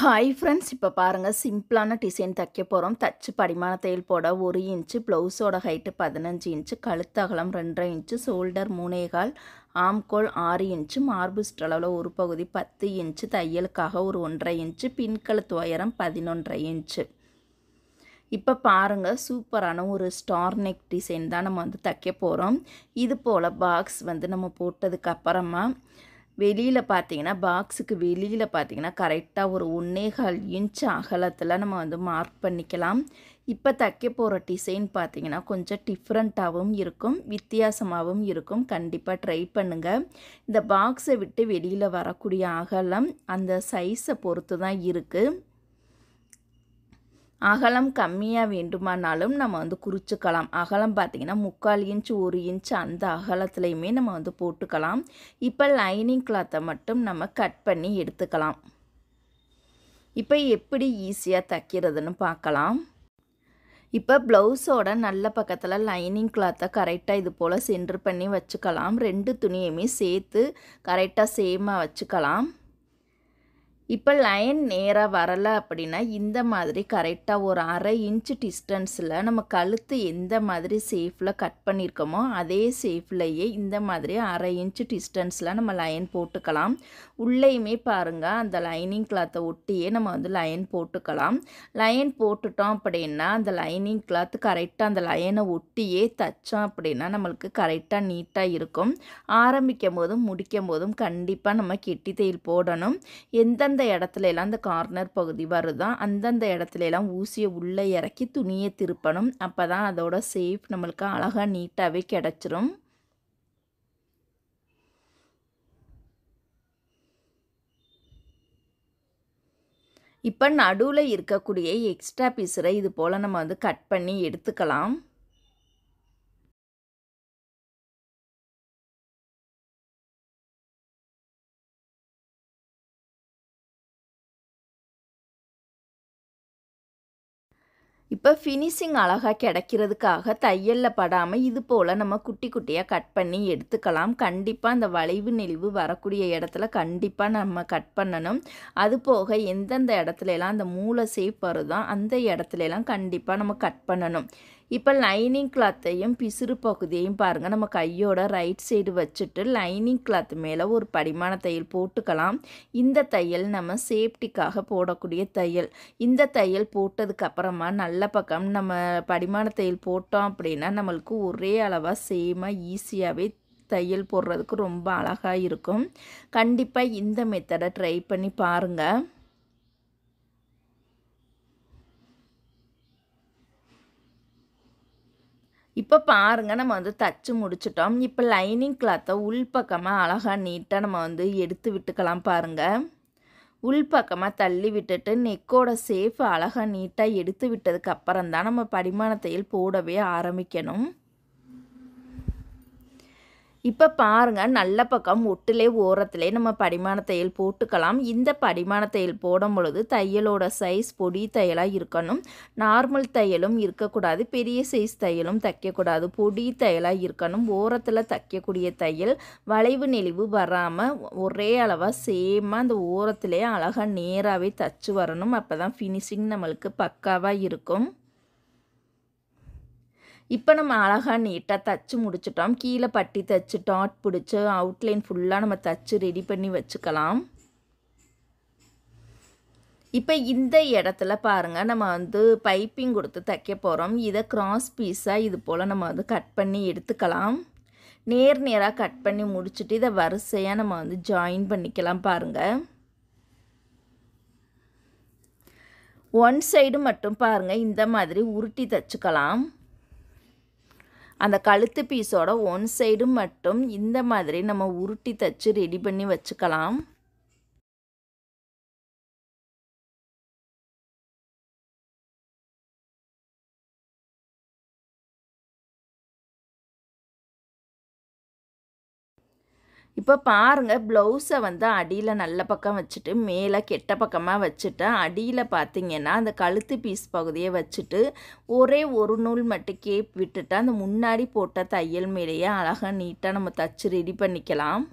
hi friends இப்போ பாருங்கள் சிம்பிளான டிசைன் தைக்க போகிறோம் தச்சு படிமான தையல் போட ஒரு இன்ச்சு ப்ளவுஸோட ஹைட்டு பதினஞ்சு இன்ச்சு கழுத்தகலம் ரெண்டரை இன்ச்சு ஷோல்டர் மூணேகால் ஆம்கோல் ஆறு இன்ச்சு மார்பு ஸ்டளவில் ஒரு பகுதி பத்து இன்ச்சு தையலுக்காக ஒரு ஒன்றரை இன்ச்சு பின்கழுத்து உயரம் பதினொன்றரை இன்ச்சு இப்போ பாருங்கள் சூப்பரான ஒரு ஸ்டார் நெக் டிசைன் தான் நம்ம வந்து தைக்க போகிறோம் இது போல் பாக்ஸ் வந்து நம்ம போட்டதுக்கப்புறமா வெளியில் பார்த்தீங்கன்னா பாக்ஸுக்கு வெளியில் பார்த்தீங்கன்னா கரெக்டாக ஒரு ஒன்றேகால் இன்ச் அகலத்தில் நம்ம வந்து மார்க் பண்ணிக்கலாம் இப்போ தைக்க போகிற டிசைன் பார்த்தீங்கன்னா கொஞ்சம் டிஃப்ரெண்ட்டாகவும் இருக்கும் வித்தியாசமாகவும் இருக்கும் கண்டிப்பாக ட்ரை பண்ணுங்கள் இந்த பாக்ஸை விட்டு வெளியில் வரக்கூடிய அகலம் அந்த சைஸை பொறுத்து தான் இருக்குது அகலம் கம்மியாக வேண்டுமானாலும் நம்ம வந்து குறிச்சிக்கலாம் அகலம் பார்த்திங்கன்னா முக்கால் இன்ச் ஒரு இன்ச் அந்த அகலத்துலேயுமே நம்ம வந்து போட்டுக்கலாம் இப்போ லைனிங் கிளாத்தை மட்டும் நம்ம கட் பண்ணி எடுத்துக்கலாம் இப்போ எப்படி ஈஸியாக தைக்கிறதுன்னு பார்க்கலாம் இப்போ ப்ளவுஸோட நல்ல பக்கத்தில் லைனிங் கிளாத்தை கரெக்டாக இது போல் சென்டர் பண்ணி வச்சுக்கலாம் ரெண்டு துணியுமே சேர்த்து கரெக்டாக சேமாக வச்சுக்கலாம் இப்போ லைன் நேராக வரலை அப்படின்னா இந்த மாதிரி கரெக்டாக ஒரு அரை இன்ச்சு டிஸ்டன்ஸில் நம்ம கழுத்து எந்த மாதிரி சேஃபில் கட் பண்ணியிருக்கோமோ அதே சேஃப்லேயே இந்த மாதிரி அரை இன்ச்சு டிஸ்டன்ஸில் நம்ம லைன் போட்டுக்கலாம் உள்ளேயுமே பாருங்கள் அந்த லைனிங் கிளாத்தை ஒட்டியே நம்ம வந்து லைன் போட்டுக்கலாம் லைன் போட்டுட்டோம் அப்படின்னா அந்த லைனிங் கிளாத்து கரெக்டாக அந்த லைனை ஒட்டியே தைச்சோம் அப்படின்னா நம்மளுக்கு கரெக்டாக நீட்டாக இருக்கும் ஆரம்பிக்கும் போதும் முடிக்கும் போதும் கண்டிப்பாக நம்ம கெட்டி தையல் போடணும் எந்த அந்தந்த இடத்துல எல்லாம் அந்த கார்னர் பகுதி வருதான் அந்தந்த இடத்துல எல்லாம் ஊசியை உள்ளே இறக்கி துணியை திருப்பணும் அப்போ தான் அதோட சேஃப் நம்மளுக்கு அழகாக நீட்டாகவே கிடச்சிரும் இப்போ நடுவில் இருக்கக்கூடிய எக்ஸ்ட்ரா பீஸரை இது போல் நம்ம வந்து கட் பண்ணி எடுத்துக்கலாம் இப்போ ஃபினிஷிங் அழகாக கிடைக்கிறதுக்காக தையலில் படாமல் இது போல் நம்ம குட்டி குட்டியாக கட் பண்ணி எடுத்துக்கலாம் கண்டிப்பாக அந்த வளைவு நெளிவு வரக்கூடிய இடத்துல கண்டிப்பாக நம்ம கட் பண்ணணும் அது போக எந்தெந்த இடத்துலலாம் அந்த மூளை சேப் வருதோ அந்த இடத்துலலாம் கண்டிப்பாக நம்ம கட் பண்ணணும் இப்போ லைனிங் கிளாத்தையும் பிசுறு பகுதியையும் பாருங்கள் நம்ம கையோட ரைட் சைடு வச்சுட்டு லைனிங் கிளாத் மேலே ஒரு படிமான தையல் போட்டுக்கலாம் இந்த தையல் நம்ம சேஃப்டிக்காக போடக்கூடிய தையல் இந்த தையல் போட்டதுக்கப்புறமா நல்ல பக்கம் நம்ம படிமான தையல் போட்டோம் அப்படின்னா நம்மளுக்கு ஒரே அளவாக சேமாக ஈஸியாகவே தையல் போடுறதுக்கு ரொம்ப அழகாக இருக்கும் கண்டிப்பாக இந்த மெத்தடை ட்ரை பண்ணி பாருங்கள் இப்போ பாருங்கள் நம்ம வந்து தச்சு முடிச்சிட்டோம் இப்போ லைனிங் கிளாத்தை உள்பக்கமாக அழகாக நீட்டாக நம்ம வந்து எடுத்து விட்டுக்கலாம் பாருங்கள் உள்பக்கமாக தள்ளி விட்டுட்டு நெக்கோட சேஃப் அழகாக நீட்டாக எடுத்து விட்டதுக்கு அப்புறம் தான் நம்ம படிமான தையல் போடவே ஆரம்பிக்கணும் இப்போ பாருங்கள் நல்ல பக்கம் ஒட்டிலே ஓரத்திலே நம்ம படிமான தையல் போட்டுக்கலாம் இந்த படிமான தையல் போடும் பொழுது தையலோட சைஸ் பொடி தையலாக இருக்கணும் நார்மல் தையலும் இருக்கக்கூடாது பெரிய சைஸ் தையலும் தைக்கக்கூடாது பொடி தையலாக இருக்கணும் ஓரத்தில் தைக்கக்கூடிய தையல் வளைவு நெளிவு வராமல் ஒரே அளவாக சேமாக அந்த ஓரத்திலே அழகாக நேராகவே தச்சு வரணும் அப்போ தான் ஃபினிஷிங் நம்மளுக்கு பக்காவாக இருக்கும் இப்போ நம்ம அழகாக நீட்டாக தச்சு முடிச்சிட்டோம் கீழே பட்டி தச்சு டாட் பிடிச்சி அவுட்லைன் ஃபுல்லாக நம்ம தச்சு ரெடி பண்ணி வச்சுக்கலாம் இப்போ இந்த இடத்துல பாருங்கள் நம்ம வந்து பைப்பிங் கொடுத்து தைக்க போகிறோம் இதை கிராஸ் பீஸாக இது போல் நம்ம வந்து கட் பண்ணி எடுத்துக்கலாம் நேர் நேராக கட் பண்ணி முடிச்சுட்டு இதை வரிசையாக நம்ம வந்து ஜாயின் பண்ணிக்கலாம் பாருங்கள் ஒன் சைடு மட்டும் பாருங்கள் இந்த மாதிரி உருட்டி தைச்சிக்கலாம் அந்த கழுத்து பீஸோட ஒன் சைடு மட்டும் இந்த மாதிரி நம்ம உருட்டி தச்சு ரெடி பண்ணி வச்சுக்கலாம் இப்போ பாருங்கள் ப்ளவுஸை வந்து அடியில் நல்ல பக்கம் வச்சுட்டு மேலே கெட்ட பக்கமாக வச்சுட்டு அடியில் பார்த்திங்கன்னா அந்த கழுத்து பீஸ் பகுதியை வச்சுட்டு ஒரே ஒரு நூல் மட்டும் கேப் விட்டுட்டு அந்த முன்னாடி போட்ட தையல் மேலேயே அழகாக நீட்டாக நம்ம தச்சு ரெடி பண்ணிக்கலாம்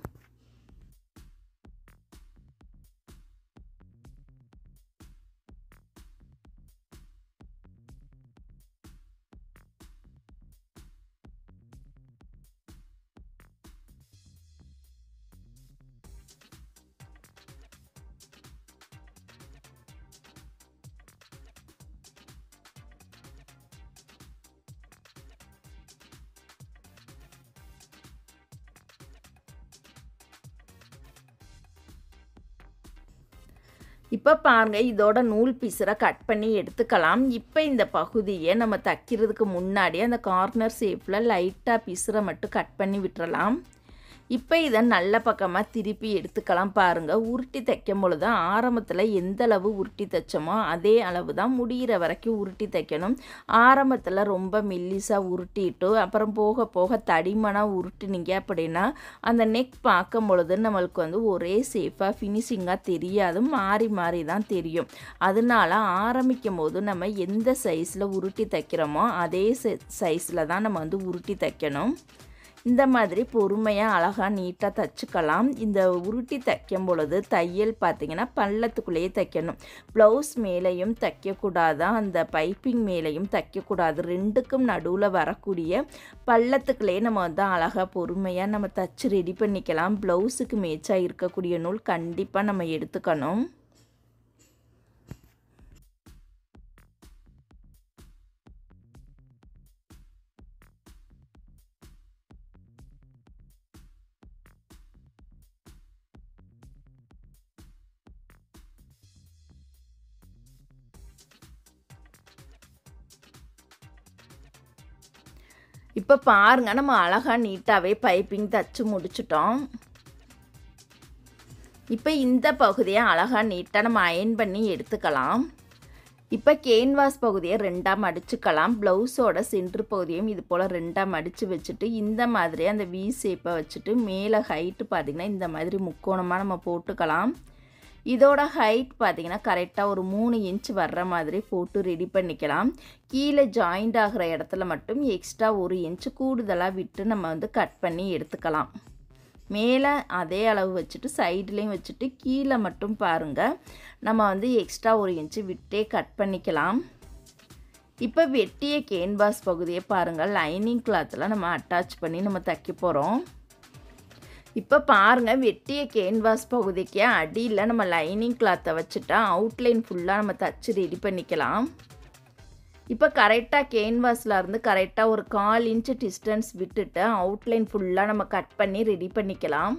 இப்போ பாருங்கள் இதோட நூல் பீஸரை கட் பண்ணி எடுத்துக்கலாம் இப்போ இந்த பகுதியை நம்ம தைக்கிறதுக்கு முன்னாடி அந்த கார்னர் ஷேப்பில் லைட்டாக பீஸரை மட்டும் கட் பண்ணி விட்டுறலாம் இப்போ இதை நல்ல பக்கமாக திருப்பி எடுத்துக்கலாம் பாருங்கள் உருட்டி தைக்கும் பொழுது ஆரம்பத்தில் எந்த அளவு உருட்டி தைச்சோமோ அதே அளவு தான் முடிகிற வரைக்கும் உருட்டி தைக்கணும் ஆரம்பத்தில் ரொம்ப மில்லிஸாக உருட்டிட்டு அப்புறம் போக போக தடிமனாக உருட்டுனீங்க அப்படின்னா அந்த நெக் பார்க்கும் பொழுது நம்மளுக்கு வந்து ஒரே சேஃபாக ஃபினிஷிங்காக தெரியாது மாறி மாறி தான் தெரியும் அதனால் ஆரம்பிக்கும் போது நம்ம எந்த சைஸில் உருட்டி தைக்கிறோமோ அதே சைஸில் தான் நம்ம வந்து உருட்டி தைக்கணும் இந்த மாதிரி பொறுமையாக அழகாக நீட்டாக தைச்சிக்கலாம் இந்த உருட்டி தைக்கும் பொழுது தையல் பார்த்திங்கன்னா பள்ளத்துக்குள்ளேயே தைக்கணும் ப்ளவுஸ் மேலேயும் தைக்கக்கூடாது அந்த பைப்பிங் மேலேயும் தைக்கக்கூடாது ரெண்டுக்கும் நடுவில் வரக்கூடிய பள்ளத்துக்குள்ளேயே நம்ம வந்து அழகாக பொறுமையாக நம்ம தைச்சி ரெடி பண்ணிக்கலாம் ப்ளவுஸுக்கு மேய்ச்சாக இருக்கக்கூடிய நூல் கண்டிப்பாக நம்ம எடுத்துக்கணும் இப்போ பாருங்கள் நம்ம அழகாக நீட்டாகவே பைப்பிங் தச்சு முடிச்சிட்டோம் இப்போ இந்த பகுதியை அழகாக நீட்டாக நம்ம அயன் பண்ணி எடுத்துக்கலாம் இப்போ கேன்வாஸ் பகுதியை ரெண்டாக மடிச்சுக்கலாம் ப்ளவுஸோட சென்ட்ரு பகுதியும் இது போல் ரெண்டாக மடித்து வச்சுட்டு இந்த மாதிரி அந்த வி ஷேப்பை வச்சுட்டு மேலே ஹைட்டு பார்த்திங்கன்னா இந்த மாதிரி முக்கோணமாக நம்ம போட்டுக்கலாம் இதோட ஹைட் பார்த்தீங்கன்னா கரெக்டாக ஒரு மூணு இன்ச் வர்ற மாதிரி போட்டு ரெடி பண்ணிக்கலாம் கீழே ஜாயிண்ட் ஆகிற இடத்துல மட்டும் எக்ஸ்ட்ரா ஒரு இன்ச் கூடுதலாக விட்டு நம்ம வந்து கட் பண்ணி எடுத்துக்கலாம் மேலே அதே அளவு வச்சுட்டு சைட்லேயும் வச்சுட்டு கீழே மட்டும் பாருங்கள் நம்ம வந்து எக்ஸ்ட்ரா ஒரு இன்ச்சு விட்டே கட் பண்ணிக்கலாம் இப்போ வெட்டிய கேன்வாஸ் பகுதியை பாருங்கள் லைனிங் கிளாத்தில் நம்ம அட்டாச் பண்ணி நம்ம தைக்க போகிறோம் இப்போ பாருங்கள் வெட்டிய கேன்வாஸ் பகுதிக்கு அடியில் நம்ம லைனிங் கிளாத்தை வச்சுட்டா அவுட்லைன் ஃபுல்லாக நம்ம தச்சு ரெடி பண்ணிக்கலாம் இப்போ கரெக்டாக கேன்வாஸில் இருந்து கரெக்டாக ஒரு கால் இன்ச்சு டிஸ்டன்ஸ் விட்டுட்டு அவுட்லைன் ஃபுல்லாக நம்ம கட் பண்ணி ரெடி பண்ணிக்கலாம்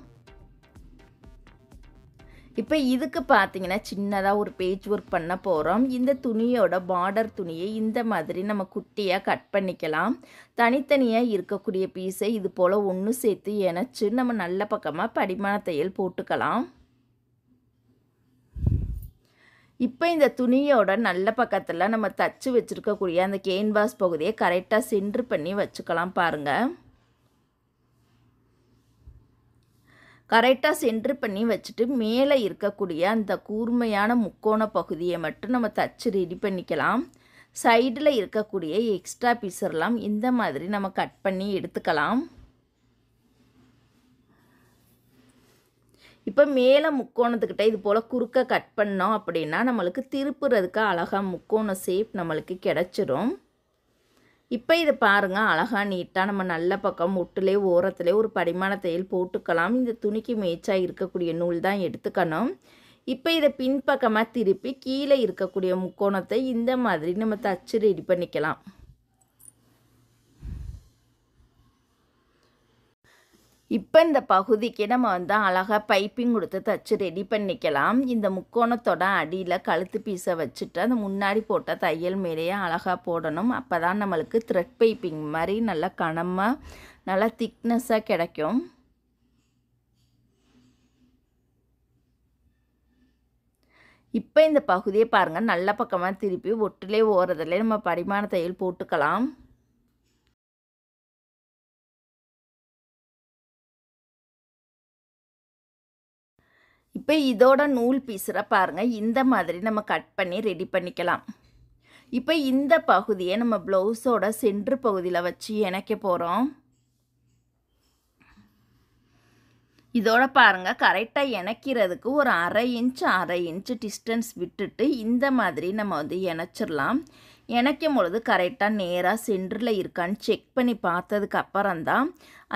இப்போ இதுக்கு பார்த்தீங்கன்னா சின்னதாக ஒரு பேஜ் ஒர்க் பண்ண போகிறோம் இந்த துணியோட பார்டர் துணியை இந்த மாதிரி நம்ம குட்டியாக கட் பண்ணிக்கலாம் தனித்தனியாக இருக்கக்கூடிய பீஸை இது போல் ஒன்று சேர்த்து இணைச்சி நம்ம நல்ல பக்கமாக படிமான தையல் போட்டுக்கலாம் இப்போ இந்த துணியோட நல்ல பக்கத்தில் நம்ம தச்சு வச்சுருக்கக்கூடிய அந்த கேன்வாஸ் பகுதியை கரெக்டாக சென்று பண்ணி வச்சுக்கலாம் பாருங்கள் கரெக்டாக சென்ட்ரு பண்ணி வச்சுட்டு மேலே இருக்கக்கூடிய அந்த கூர்மையான முக்கோண பகுதியை மட்டும் நம்ம தச்சு ரெடி பண்ணிக்கலாம் சைடில் இருக்கக்கூடிய எக்ஸ்ட்ரா பீஸர்லாம் இந்த மாதிரி நம்ம கட் பண்ணி எடுத்துக்கலாம் இப்போ மேலே முக்கோணத்துக்கிட்ட இது போல் குறுக்க கட் பண்ணோம் அப்படின்னா நம்மளுக்கு திருப்புறதுக்கு அழகாக முக்கோண ஷேப் நம்மளுக்கு கிடச்சிரும் இப்போ இது பாருங்கள் அழகாக நீட்டாக நம்ம நல்ல பக்கம் ஒட்டுலே ஓரத்துலேயே ஒரு படிமான தையல் போட்டுக்கலாம் இந்த துணிக்கு மேய்ச்சாக இருக்கக்கூடிய நூல் தான் எடுத்துக்கணும் இப்போ இதை பின்பக்கமாக திருப்பி கீழே இருக்கக்கூடிய முக்கோணத்தை இந்த மாதிரி நம்ம தச்சு ரெடி பண்ணிக்கலாம் இப்போ இந்த பகுதிக்கு நம்ம வந்து அழகாக பைப்பிங் கொடுத்து தச்சு ரெடி பண்ணிக்கலாம் இந்த முக்கோணத்தோட அடியில் கழுத்து பீஸை வச்சுட்டு அந்த முன்னாடி போட்ட தையல் மேலேயே அழகாக போடணும் அப்போ தான் நம்மளுக்கு த்ரெட் பைப்பிங் மாதிரி நல்லா கனமாக நல்லா திக்னஸ்ஸாக கிடைக்கும் இப்போ இந்த பகுதியை பாருங்கள் நல்ல பக்கமாக திருப்பி ஒட்டிலே ஓரத்தில் நம்ம படிமான தையல் போட்டுக்கலாம் இப்போ இதோட நூல் பீஸில் பாருங்கள் இந்த மாதிரி நம்ம கட் பண்ணி ரெடி பண்ணிக்கலாம் இப்போ இந்த பகுதியை நம்ம ப்ளவுஸோட சென்ட்ரு பகுதியில் வச்சு இணைக்க போகிறோம் இதோட பாருங்கள் கரெக்டாக இணைக்கிறதுக்கு ஒரு அரை இன்ச் அரை இன்ச் டிஸ்டன்ஸ் விட்டுட்டு இந்த மாதிரி நம்ம வந்து இணைச்சிடலாம் இணைக்கும் பொழுது கரெக்டாக நேராக சென்டரில் இருக்கான்னு செக் பண்ணி பார்த்ததுக்கு அப்புறம்தான்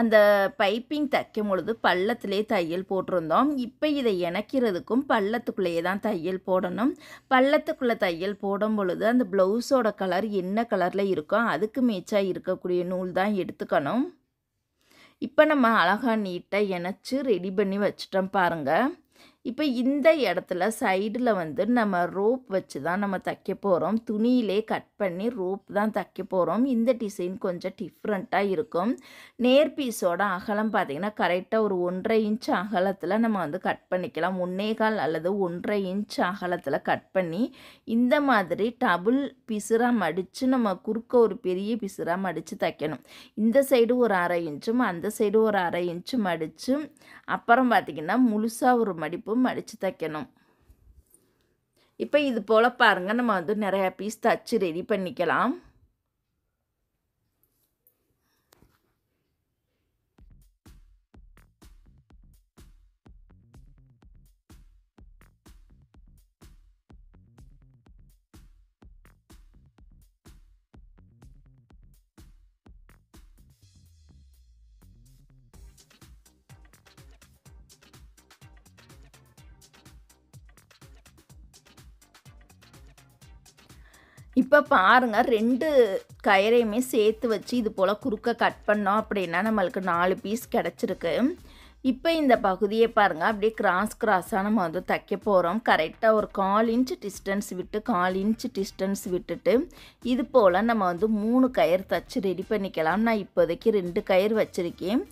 அந்த பைப்பிங் தைக்கும் பொழுது பள்ளத்திலே தையல் போட்டிருந்தோம் இப்போ இதை இணைக்கிறதுக்கும் பள்ளத்துக்குள்ளேயே தான் தையல் போடணும் பள்ளத்துக்குள்ளே தையல் போடும் பொழுது அந்த ப்ளவுஸோட கலர் என்ன கலரில் இருக்கோ அதுக்கு மேட்சாக இருக்கக்கூடிய நூல் தான் எடுத்துக்கணும் இப்போ நம்ம அழகாக நீட்டாக இணைச்சி ரெடி பண்ணி வச்சுட்டோம் பாருங்கள் இப்போ இந்த இடத்துல சைடில் வந்து நம்ம ரோப் வச்சு தான் நம்ம தைக்க போகிறோம் துணியிலே கட் பண்ணி ரோப் தான் தைக்க போகிறோம் இந்த டிசைன் கொஞ்சம் டிஃப்ரெண்ட்டாக இருக்கும் நேர் பீஸோட அகலம் பார்த்திங்கன்னா கரெக்டாக ஒரு ஒன்றரை இன்ச் அகலத்தில் நம்ம வந்து கட் பண்ணிக்கலாம் ஒன்னேகால் அல்லது ஒன்றரை இன்ச் அகலத்தில் கட் பண்ணி இந்த மாதிரி டபுள் பிசுராக மடித்து நம்ம குறுக்க ஒரு பெரிய பிசுராக மடித்து தைக்கணும் இந்த சைடு ஒரு அரை இன்ச்சும் அந்த சைடு ஒரு அரை இன்ச்சும் மடித்து அப்புறம் பார்த்திங்கன்னா முழுசாக ஒரு மடிப்பு பூவும் மடித்து தைக்கணும் இப்போ இது போல் பாருங்கள் நம்ம வந்து நிறையா பீஸ் தச்சு ரெடி பண்ணிக்கலாம் இப்போ பாருங்கள் ரெண்டு கயிறையுமே சேர்த்து வச்சு இது போல் குறுக்க கட் பண்ணோம் அப்படின்னா நம்மளுக்கு நாலு பீஸ் கிடச்சிருக்கு இப்போ இந்த பகுதியை பாருங்கள் அப்படியே கிராஸ் கிராஸாக நம்ம வந்து தைக்க போகிறோம் கரெக்டாக ஒரு கால் இன்ச் டிஸ்டன்ஸ் விட்டு கால் இன்ச் டிஸ்டன்ஸ் விட்டுட்டு இது போல் நம்ம வந்து மூணு கயிறு தைச்சி ரெடி பண்ணிக்கலாம் நான் இப்போதைக்கு ரெண்டு கயிறு வச்சுருக்கேன்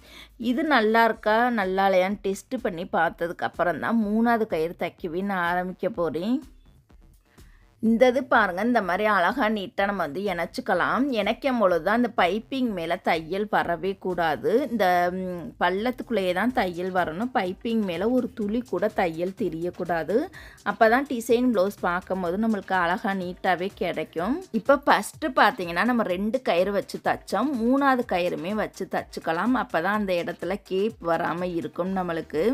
இது நல்லா இருக்கா நல்லா இல்லையான்னு டெஸ்ட்டு பண்ணி பார்த்ததுக்கப்புறம் தான் மூணாவது கயிறு தைக்கவே நான் ஆரம்பிக்க போகிறேன் இந்த இது பாருங்கள் இந்த மாதிரி அழகாக நீட்டாக நம்ம வந்து இணைச்சிக்கலாம் இணைக்கும் பொழுது தான் இந்த பைப்பிங் மேலே தையல் வரவே கூடாது இந்த பள்ளத்துக்குள்ளேயே தான் தையல் வரணும் பைப்பிங் மேலே ஒரு துளி கூட தையல் தெரியக்கூடாது அப்போ தான் டிசைன் ப்ளவுஸ் பார்க்கும்போது நம்மளுக்கு அழகாக நீட்டாகவே கிடைக்கும் இப்போ ஃபஸ்ட்டு பார்த்தீங்கன்னா நம்ம ரெண்டு கயிறு வச்சு தைச்சோம் மூணாவது கயிறுமே வச்சு தைச்சிக்கலாம் அப்போ தான் அந்த இடத்துல கேப் வராமல் இருக்கும் நம்மளுக்கு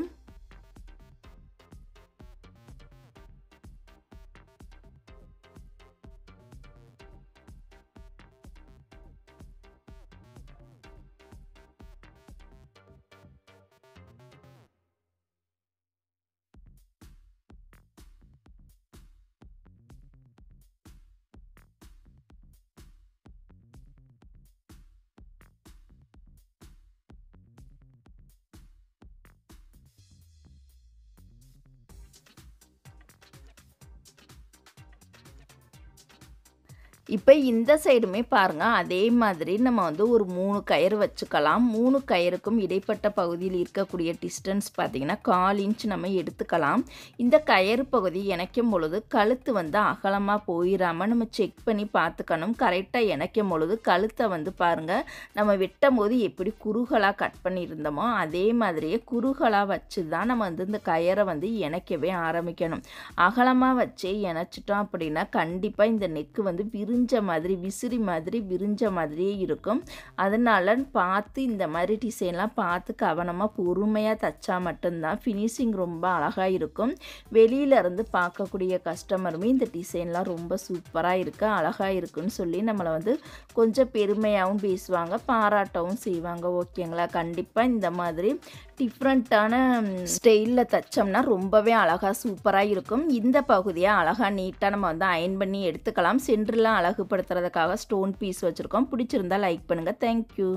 இப்போ இந்த சைடுமே பாருங்கள் அதே மாதிரி நம்ம வந்து ஒரு மூணு கயிறு வச்சுக்கலாம் மூணு கயிறுக்கும் இடைப்பட்ட பகுதியில் இருக்கக்கூடிய டிஸ்டன்ஸ் பார்த்திங்கன்னா கால் இன்ச் நம்ம எடுத்துக்கலாம் இந்த கயிறு பகுதி இணைக்கும் பொழுது கழுத்து வந்து அகலமாக போயிடாமல் நம்ம செக் பண்ணி பார்த்துக்கணும் கரெக்டாக இணைக்கும் பொழுது கழுத்தை வந்து பாருங்கள் நம்ம வெட்டும்போது எப்படி குறுகலாக கட் பண்ணியிருந்தோமோ அதே மாதிரியே குறுகலாக வச்சு தான் நம்ம வந்து இந்த கயிறை வந்து இணைக்கவே ஆரம்பிக்கணும் அகலமாக வச்சு இணைச்சிட்டோம் அப்படின்னா கண்டிப்பாக இந்த நெக்கு வந்து விரு விரிஞ்ச மாதிரி விசிறி மாதிரி விரிஞ்ச மாதிரியே இருக்கும் அதனால பார்த்து இந்த மாதிரி டிசைன்லாம் பார்த்து கவனமாக பொறுமையாக தைச்சா மட்டும்தான் ஃபினிஷிங் ரொம்ப அழகாக இருக்கும் இருந்து பார்க்கக்கூடிய கஸ்டமருமே இந்த டிசைன்லாம் ரொம்ப சூப்பராக இருக்குது அழகாக இருக்குன்னு சொல்லி நம்மளை வந்து கொஞ்சம் பெருமையாகவும் பேசுவாங்க பாராட்டவும் செய்வாங்க ஓகேங்களா கண்டிப்பாக இந்த மாதிரி டிஃப்ரெண்ட்டான ஸ்டைலில் தைச்சோம்னா ரொம்பவே அழகாக சூப்பராக இருக்கும் இந்த பகுதியை அழகாக நீட்டாக நம்ம வந்து அயன் பண்ணி எடுத்துக்கலாம் சென்டர்லாம் அழகாக அழகுபடுத்துறதுக்காக ஸ்டோன் பீஸ் வச்சுருக்கோம் பிடிச்சிருந்தா லைக் பண்ணுங்கள் தேங்க்யூ